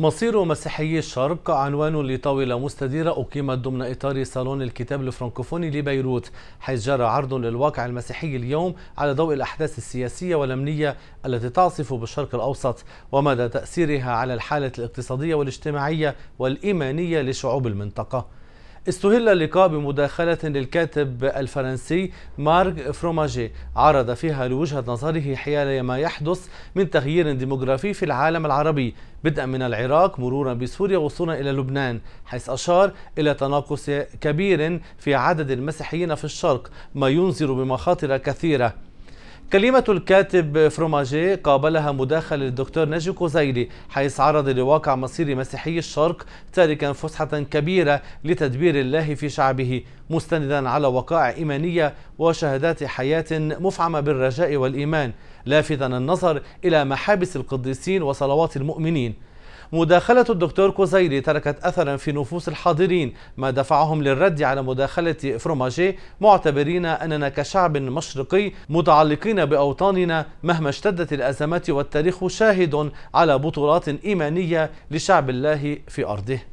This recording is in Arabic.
مصير مسيحيي الشرق عنوان لطاولة مستديرة أقيمت ضمن إطار صالون الكتاب الفرنكوفوني لبيروت حيث جرى عرض للواقع المسيحي اليوم على ضوء الأحداث السياسية والأمنية التي تعصف بالشرق الأوسط ومدى تأثيرها على الحالة الاقتصادية والاجتماعية والإيمانية لشعوب المنطقة استهل اللقاء بمداخلة للكاتب الفرنسي مارك فروماجي عرض فيها لوجهة نظره حيال ما يحدث من تغيير ديموغرافي في العالم العربي بدءا من العراق مرورا بسوريا وصولا إلى لبنان حيث أشار إلى تناقص كبير في عدد المسيحيين في الشرق ما ينذر بمخاطر كثيرة كلمة الكاتب فروماجي قابلها مداخل الدكتور نجي كوزيلي حيث عرض لواقع مصير مسيحي الشرق تاركا فسحة كبيرة لتدبير الله في شعبه مستندا على وقائع إيمانية وشهادات حياة مفعمة بالرجاء والإيمان لافتا النظر إلى محابس القديسين وصلوات المؤمنين مداخلة الدكتور كوزيري تركت أثرا في نفوس الحاضرين ما دفعهم للرد على مداخلة فروماجي معتبرين أننا كشعب مشرقي متعلقين بأوطاننا مهما اشتدت الأزمات والتاريخ شاهد على بطولات إيمانية لشعب الله في أرضه